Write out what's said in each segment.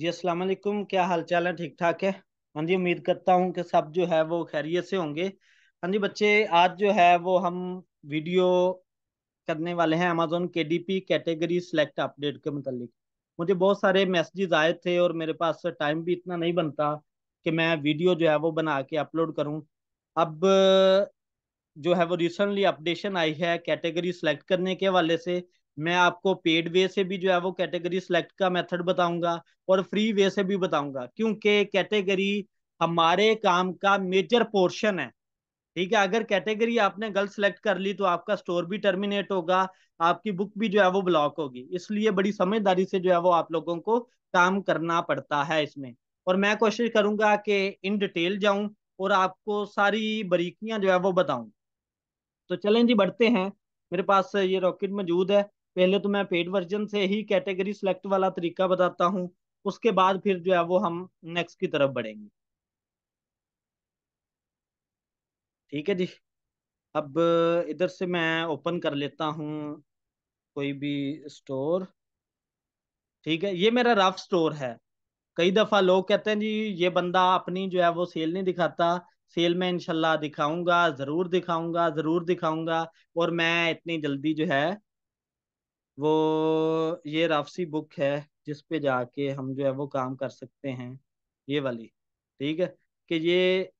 जी अस्सलाम वालेकुम क्या हाल चाल है ठीक ठाक है हाँ जी उम्मीद करता हूँ कि सब जो है वो खैरियत से होंगे हाँ जी बच्चे आज जो है वो हम वीडियो करने वाले हैं अमेजोन के D P category select update के मतलब मुझे बहुत सारे मैसेजेस आए थे और मेरे पास टाइम भी इतना नहीं बनता कि मैं वीडियो जो है वो बना के अपलोड करूँ अब जो है वो रिसेंटली अपडेशन आई है कैटेगरी सेलेक्ट करने के हवाले से मैं आपको पेड वे से भी जो है वो कैटेगरी सिलेक्ट का मेथड बताऊंगा और फ्री वे से भी बताऊंगा क्योंकि कैटेगरी हमारे काम का मेजर पोर्शन है ठीक है अगर कैटेगरी आपने गलत सिलेक्ट कर ली तो आपका स्टोर भी टर्मिनेट होगा आपकी बुक भी जो है वो ब्लॉक होगी इसलिए बड़ी समझदारी से जो है वो आप लोगों को काम करना पड़ता है इसमें और मैं कोशिश करूंगा कि इन डिटेल जाऊं और आपको सारी बारीकियां जो है वो बताऊं तो चलें जी बढ़ते हैं मेरे पास ये रॉकेट मौजूद है पहले तो मैं पेड वर्जन से ही कैटेगरी सिलेक्ट वाला तरीका बताता हूँ उसके बाद फिर जो है वो हम नेक्स्ट की तरफ बढ़ेंगे ठीक है जी अब इधर से मैं ओपन कर लेता हूँ कोई भी स्टोर ठीक है ये मेरा रफ स्टोर है कई दफ़ा लोग कहते हैं जी ये बंदा अपनी जो है वो सेल नहीं दिखाता सेल में इनशाला दिखाऊंगा ज़रूर दिखाऊंगा ज़रूर दिखाऊंगा और मैं इतनी जल्दी जो है वो ये राफसी बुक है जिस पे जाके हम जो है वो काम कर सकते हैं ये वाली ठीक है कि ये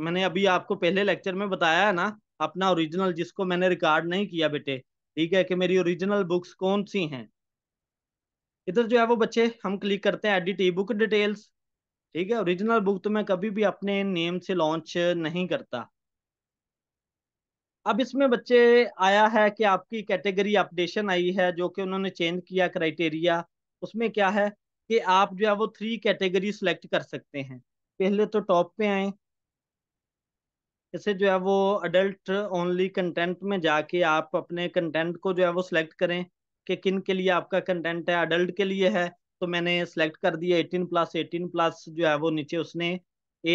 मैंने अभी आपको पहले लेक्चर में बताया है ना अपना ओरिजिनल जिसको मैंने रिकॉर्ड नहीं किया बेटे ठीक है कि मेरी ओरिजिनल बुक्स कौन सी हैं इधर जो है वो बच्चे हम क्लिक करते हैं एडिट ई बुक डिटेल्स ठीक है ओरिजिनल बुक तो मैं कभी भी अपने नेम से लॉन्च नहीं करता अब इसमें बच्चे आया है कि आपकी कैटेगरी अपडेशन आई है जो कि उन्होंने चेंज किया क्राइटेरिया उसमें क्या है कि आप जो है वो थ्री कैटेगरी सिलेक्ट कर सकते हैं पहले तो टॉप पे आए इसे जो है वो अडल्ट ओनली कंटेंट में जाके आप अपने कंटेंट को जो है वो सिलेक्ट करें कि किन के लिए आपका कंटेंट है अडल्ट के लिए है तो मैंने सेलेक्ट कर दिया एटीन प्लस एटीन प्लस जो है वो नीचे उसने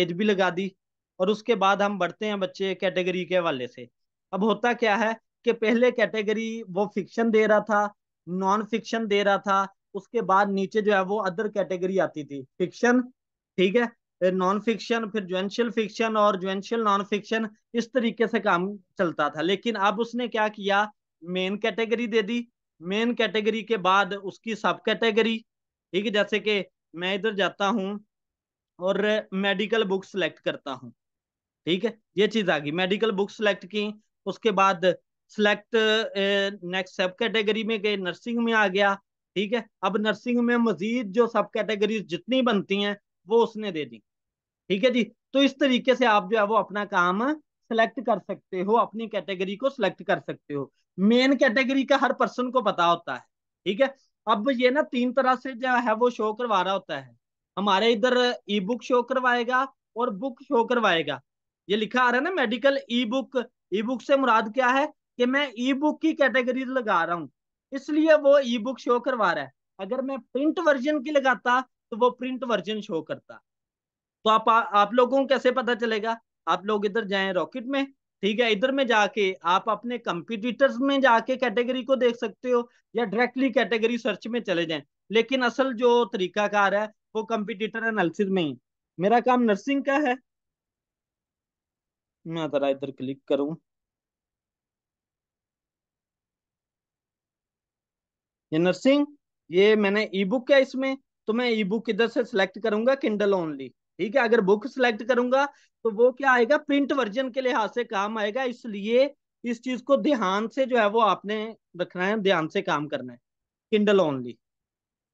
एज भी लगा दी और उसके बाद हम बढ़ते हैं बच्चे कैटेगरी के हवाले से अब होता क्या है कि पहले कैटेगरी वो फिक्शन दे रहा था नॉन फिक्शन दे रहा था उसके बाद नीचे जो है वो अदर कैटेगरी आती थी फिक्शन ठीक है नॉन फिक्शन फिर ज्वेंशियल फिक्शन और ज्वेंशियल नॉन फिक्शन इस तरीके से काम चलता था लेकिन अब उसने क्या किया मेन कैटेगरी दे दी मेन कैटेगरी के बाद उसकी सब कैटेगरी ठीक है जैसे कि मैं इधर जाता हूँ और मेडिकल बुक सिलेक्ट करता हूँ ठीक है ये चीज आ गई मेडिकल बुक सिलेक्ट की उसके बाद सिलेक्ट नेक्स्ट सब कैटेगरी में गए नर्सिंग में आ गया ठीक है अब नर्सिंग में मजीद जो सब कैटेगरी जितनी बनती हैं वो उसने दे दी ठीक है जी तो इस तरीके से आप जो है वो अपना काम सेलेक्ट कर सकते हो अपनी कैटेगरी को सिलेक्ट कर सकते हो मेन कैटेगरी का हर पर्सन को पता होता है ठीक है अब ये ना तीन तरह से जो है वो शो करवा रहा होता है हमारे इधर ई बुक शो करवाएगा और बुक शो करवाएगा ये लिखा आ रहा है ना medical E book E book से मुराद क्या है कि मैं ई बुक की कैटेगरी लगा रहा हूँ इसलिए वो ई बुक शो करवा रहा है अगर मैं प्रिंट वर्जन की लगाता तो वो प्रिंट वर्जन शो करता तो आप आप लोगों को कैसे पता चलेगा आप लोग इधर जाएं रॉकेट में ठीक है इधर में जाके आप अपने कंपिटिटर्स में जाके कैटेगरी को देख सकते हो या डायरेक्टली कैटेगरी सर्च में चले जाएं लेकिन असल जो तरीकाकार है वो कंपिटिटर एनालिसिस में ही मेरा काम नर्सिंग का है मैं जरा इधर क्लिक करूं ये नर्सिंग ये मैंने ई बुक है इसमें तो मैं ई बुक इधर से सिलेक्ट करूंगा किंडल ओनली ठीक है अगर बुक सिलेक्ट करूंगा तो वो क्या आएगा प्रिंट वर्जन के लिहाज से काम आएगा इसलिए इस चीज को ध्यान से जो है वो आपने रखना है ध्यान से काम करना है किंडल ओनली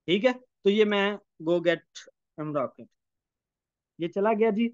ठीक है तो ये मैं गो गेट एम रॉकेट ये चला गया जी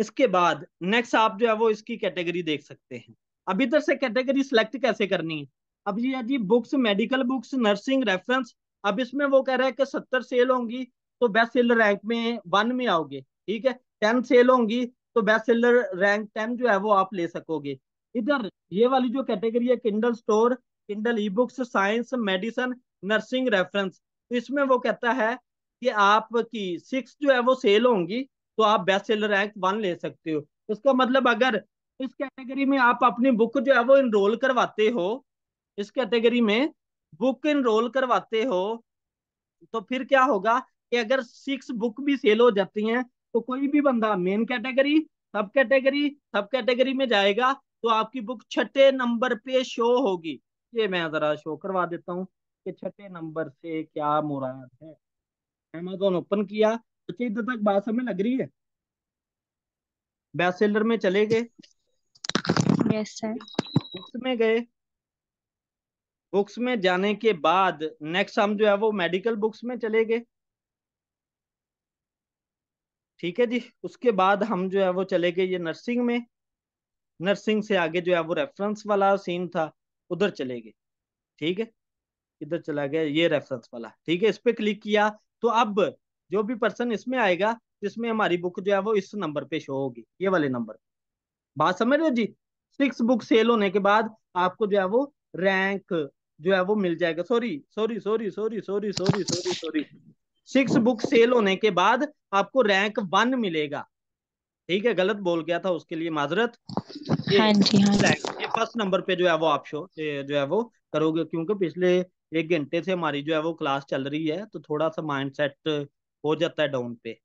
इसके बाद नेक्स्ट आप जो है वो इसकी कैटेगरी देख सकते हैं अब इधर से कैटेगरी सिलेक्ट कैसे करनी है अब ये जी books medical books nursing reference अब इसमें वो कह रहा है कि सत्तर सेल होंगी तो बेस्ट सेलर रैंक में वन में आओगे ठीक है टेन सेल होंगी तो बेस्ट सेलर रैंक टेन जो है वो आप ले सकोगे इधर ये वाली जो कैटेगरी है Kindle store Kindle E books science medicine nursing reference इसमें वो कहता है कि आपकी सिक्स जो है वो सेल होंगी तो आप बेस्ट सेलर रैंक वन ले सकते हो इसका मतलब अगर इस कैटेगरी में आप अपनी बुक जो है वो इनरोल करवाते हो इस कैटेगरी में बुक इनरोल करवाते हो तो फिर क्या होगा कि अगर सिक्स बुक भी सेल हो जाती हैं तो कोई भी बंदा main category sub category sub category में जाएगा तो आपकी बुक छठे नंबर पे शो होगी ये मैं जरा शो करवा देता हूँ कि छठे नंबर से क्या मुराद है अमेजोन ओपन किया बच्चे इधर तक बात समझ लग रही है बैचलर में चले गए यस सर बुक्स में गए बुक्स में जाने के बाद नेक्स्ट हम जो है वो मेडिकल बुक्स में चले गए ठीक है जी उसके बाद हम जो है वो चले गए ये नर्सिंग में नर्सिंग से आगे जो है वो रेफरेंस वाला सीन था उधर चले गए ठीक है इधर चला गया ये रेफरेंस वाला ठीक है इस पर क्लिक किया तो अब जो भी पर्सन इसमें आएगा जिसमें हमारी बुक जो है वो इस नंबर पे शो होगी ये वाले नंबर बात समझ रहे हो जी सिक्स बुक सेल होने के बाद आपको जो है वो रैंक जो है वो मिल जाएगा sorry sorry sorry sorry sorry sorry sorry sorry six book sale होने के बाद आपको रैंक वन मिलेगा ठीक है गलत बोल गया था उसके लिए माजरत हाँ, हाँ ये फर्स्ट नंबर पे जो है वो आप शो जो है वो करोगे क्योंकि पिछले एक घंटे से हमारी जो है वो क्लास चल रही है तो थोड़ा सा माइंड सेट हो जाता है डाउन पे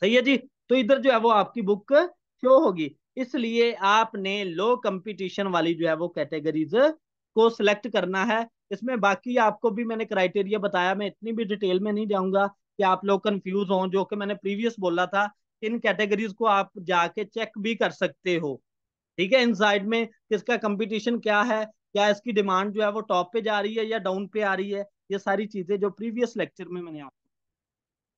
सही है जी तो इधर जो है वो आपकी बुक शो होगी इसलिए आपने लो कंपटीशन वाली जो है वो कैटेगरीज को सिलेक्ट करना है इसमें बाकी आपको भी मैंने क्राइटेरिया बताया मैं इतनी भी डिटेल में नहीं जाऊंगा कि आप लोग कंफ्यूज हों जो कि मैंने प्रीवियस बोला था इन कैटेगरीज को आप जाके चेक भी कर सकते हो ठीक है इन साइड में किसका कंपटीशन क्या है क्या इसकी डिमांड जो है वो टॉप पे जा रही है या डाउन पे आ रही है ये सारी चीजें जो प्रीवियस लेक्चर में मैंने आप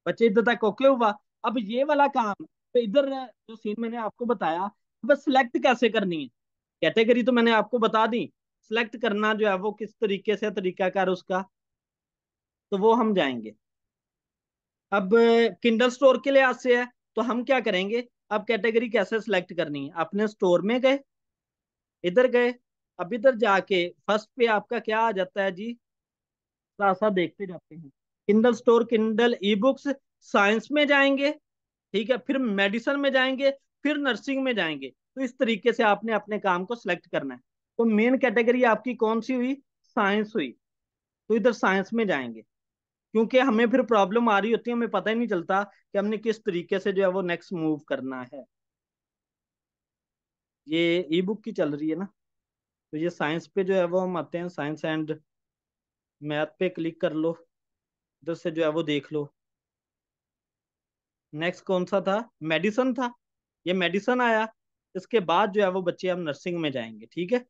बच्चे इधर तक ओके हुआ अब ये वाला काम तो इधर जो सीन मैंने आपको बताया बस सिलेक्ट कैसे करनी है कैटेगरी तो मैंने आपको बता दी सिलेक्ट करना जो है वो किस तरीके से तरीकाकार उसका तो वो हम जाएंगे अब किंडल स्टोर के लिहाज से है तो हम क्या करेंगे अब कैटेगरी कैसे सिलेक्ट करनी है अपने स्टोर में गए इधर गए अब इधर जाके फर्स्ट पे आपका क्या आ जाता है जी सा देखते जाते हैं Kindle store Kindle E books science में जाएंगे ठीक है फिर मेडिसिन में जाएंगे फिर नर्सिंग में जाएंगे तो इस तरीके से आपने अपने काम को सिलेक्ट करना है तो मेन कैटेगरी आपकी कौन सी हुई साइंस हुई तो इधर साइंस में जाएंगे क्योंकि हमें फिर प्रॉब्लम आ रही होती है हमें पता ही नहीं चलता कि हमने किस तरीके से जो है वो नेक्स्ट मूव करना है ये ई बुक की चल रही है ना तो ये साइंस पे जो है वो हम आते हैं साइंस एंड मैथ पे क्लिक कर लो इधर तो से जो है वो देख लो नेक्स्ट कौन सा था मेडिसन था ये मेडिसन आया इसके बाद जो है वो बच्चे हम नर्सिंग में जाएंगे ठीक है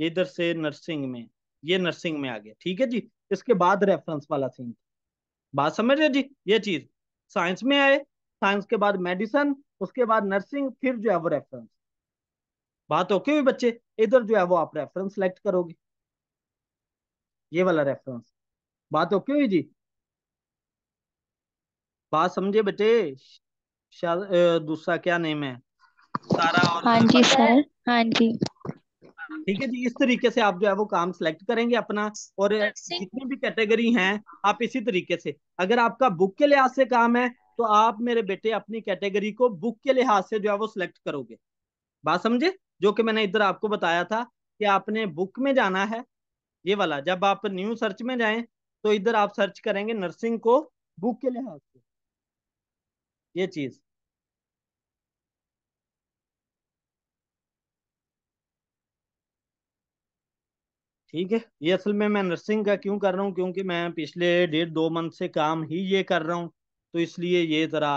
ये इधर से नर्सिंग में ये नर्सिंग में आ गया ठीक है जी इसके बाद रेफरेंस वाला सीन बात समझ रहे जी ये चीज साइंस में आए साइंस के बाद मेडिसन उसके बाद नर्सिंग फिर जो है वो रेफरेंस बात ओके हुई बच्चे इधर जो है वो आप रेफरेंस सेलेक्ट करोगे ये वाला रेफरेंस बात ओके हुई जी बात समझे बेटे दूसरा क्या नेम है सारा और हाँ जी सर हाँ जी ठीक है जी इस तरीके से आप जो है वो काम सिलेक्ट करेंगे अपना और जितनी भी कैटेगरी हैं आप इसी तरीके से अगर आपका बुक के लिहाज से काम है तो आप मेरे बेटे अपनी कैटेगरी को बुक के लिहाज से जो है वो सिलेक्ट करोगे बात समझे जो कि मैंने इधर आपको बताया था कि आपने बुक में जाना है ये वाला जब आप न्यू सर्च में जाए तो इधर आप सर्च करेंगे नर्सिंग को बुक के लिहाज से ये चीज ठीक है ये असल में मैं नर्सिंग का क्यों कर रहा हूँ क्योंकि मैं पिछले डेढ़ दो मंथ से काम ही ये कर रहा हूँ तो इसलिए ये जरा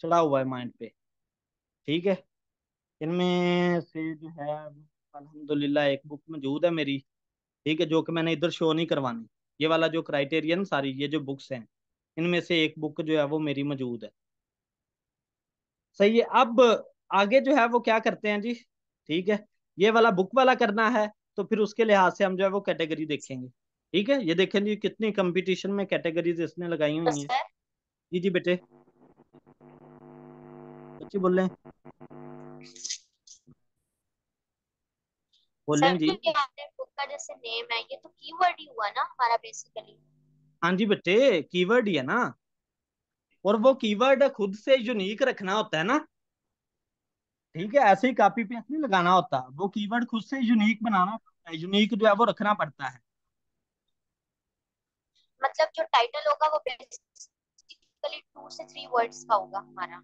चढ़ा हुआ है माइंड पे ठीक है इनमें से जो है अलहमदुल्ला एक बुक मौजूद है मेरी ठीक है जो कि मैंने इधर शो नहीं करवानी ये वाला जो क्राइटेरियन सारी ये जो बुक्स हैं इनमें से एक बुक जो है वो मेरी मौजूद है सही है अब आगे जो है वो क्या करते हैं जी ठीक है ये वाला बुक वाला करना है तो फिर उसके लिहाज से हम जो है वो कैटेगरी देखेंगे ठीक है ये देखें जी कितनी कंपटीशन में कैटेगरीज इसने लगाई हुई है जी जी बेटे बच्चे बोल रहे हैं बोल रहे हैं जी तो जैसे नेम है ये तो कीवर्ड ही हुआ ना हमारा बेसिकली हाँ जी बेटे कीवर्ड ही है ना और वो कीवर्ड खुद से यूनिक रखना होता है ना ठीक है ऐसे ही कॉपी पेस्ट नहीं लगाना होता वो कीवर्ड खुद से यूनिक बनाना पड़ता है यूनिक जो है वो रखना पड़ता है मतलब जो टाइटल होगा वो बेसिकली टू से थ्री वर्ड्स का होगा हमारा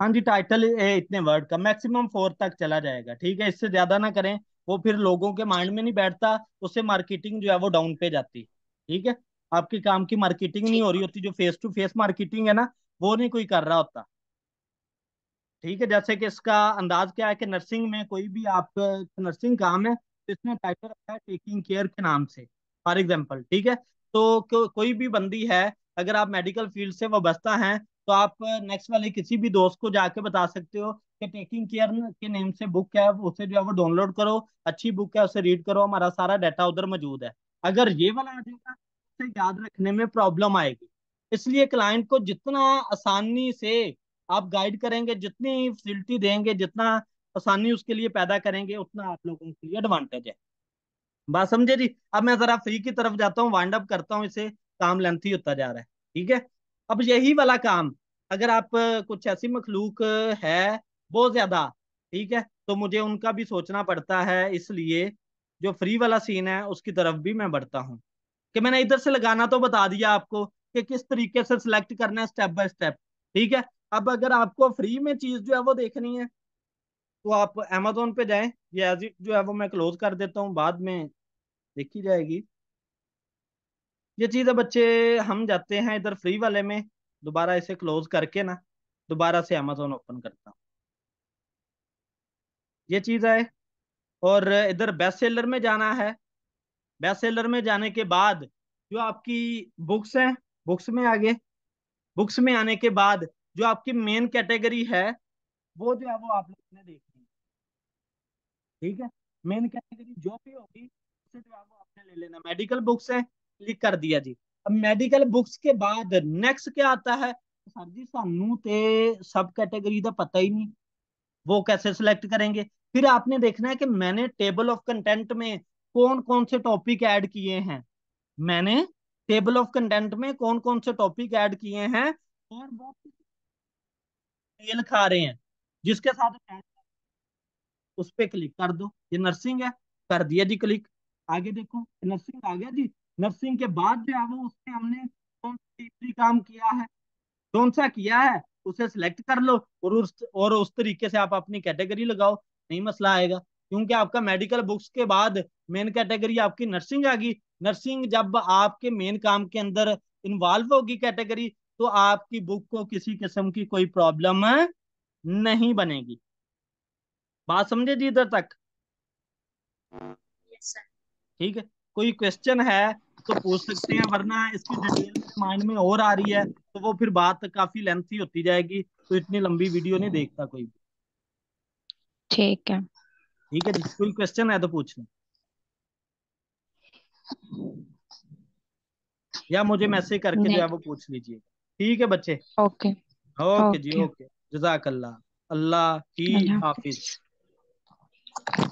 हाँ जी टाइटल इतने वर्ड का मैक्सिमम फोर तक चला जाएगा ठीक है इससे ज्यादा ना करें वो फिर लोगों के माइंड में नहीं बैठता उससे मार्केटिंग जो है वो डाउन पे जाती ठीक है आपके काम की मार्केटिंग नहीं हो रही होती जो फेस टू फेस मार्केटिंग है ना वो नहीं कोई कर रहा होता ठीक है जैसे कि इसका अंदाज क्या है कि नर्सिंग में कोई भी आपका नर्सिंग काम है तो इसमें टाइटल रखा है टेकिंग केयर के नाम से फॉर एग्जाम्पल ठीक है तो को, कोई भी बंदी है अगर आप मेडिकल फील्ड से वाबस्ता हैं तो आप नेक्स्ट वाले किसी भी दोस्त को जाके बता सकते हो कि टेकिंग केयर के नेम से बुक है उसे जो है वो डाउनलोड करो अच्छी बुक है उसे रीड करो हमारा सारा डाटा उधर मौजूद है अगर ये वाला आ जाएगा तो उसे याद रखने में प्रॉब्लम आएगी इसलिए क्लाइंट को जितना आसानी से आप गाइड करेंगे जितनी फैसिलिटी देंगे जितना आसानी उसके लिए पैदा करेंगे उतना आप लोगों के लिए एडवांटेज है बात समझे जी अब मैं जरा फ्री की तरफ जाता हूँ वाइंड अप करता हूँ इसे काम लेंथी होता जा रहा है ठीक है अब यही वाला काम अगर आप कुछ ऐसी मखलूक है बहुत ज्यादा ठीक है तो मुझे उनका भी सोचना पड़ता है इसलिए जो फ्री वाला सीन है उसकी तरफ भी मैं बढ़ता हूँ कि मैंने इधर से लगाना तो बता दिया आपको कि किस तरीके से सिलेक्ट करना है स्टेप बाय स्टेप ठीक है अब अगर आपको फ्री में चीज जो है वो देखनी है तो आप अमेजोन पे जाए ये एज जो है वो मैं क्लोज कर देता हूँ बाद में देखी जाएगी ये चीज है बच्चे हम जाते हैं इधर फ्री वाले में दोबारा इसे क्लोज करके ना दोबारा से अमेजोन ओपन करता हूँ ये चीज़ है और इधर बेस्ट सेलर में जाना है बेस्ट सेलर में जाने के बाद जो आपकी बुक्स हैं बुक्स में आ गए बुक्स में आने के बाद जो आपकी मेन कैटेगरी है वो जो है वो आप लोग ने देखनी है ठीक है मेन कैटेगरी जो भी होगी उसे जो है वो आपने ले लेना मेडिकल बुक्स है क्लिक कर दिया जी अब मेडिकल बुक्स के बाद नेक्स्ट क्या आता है सर जी सानू तो सब कैटेगरी का पता ही नहीं वो कैसे सिलेक्ट करेंगे फिर आपने देखना है कि मैंने टेबल ऑफ कंटेंट में कौन कौन से टॉपिक ऐड किए हैं मैंने टेबल ऑफ कंटेंट में कौन कौन से टॉपिक ऐड किए हैं और वो मेल खा रहे हैं जिसके साथ उस पर क्लिक कर दो ये नर्सिंग है कर दिया जी क्लिक आगे देखो नर्सिंग आ गया जी नर्सिंग के बाद जो है वो उसमें हमने कौन सा काम किया है कौन सा किया है उसे सिलेक्ट कर लो और उस और उस तरीके से आप अपनी कैटेगरी लगाओ नहीं मसला आएगा क्योंकि आपका मेडिकल बुक्स के बाद मेन कैटेगरी आपकी नर्सिंग आ गई नर्सिंग जब आपके मेन काम के अंदर इन्वॉल्व होगी कैटेगरी तो आपकी बुक को किसी किस्म की कोई प्रॉब्लम नहीं बनेगी बात समझे जी इधर तक ठीक है कोई क्वेश्चन है तो पूछ सकते हैं वरना इसकी डिटेल माइंड में और आ रही है तो वो फिर बात काफी लेंथी होती जाएगी तो इतनी लंबी वीडियो नहीं देखता कोई ठीक है ठीक है कोई क्वेश्चन है तो पूछना या मुझे मैसेज करके जो है वो पूछ लीजिए ठीक है बच्चे ओके ओके जी ओके जजाकल्ला अल्लाह की हाफिज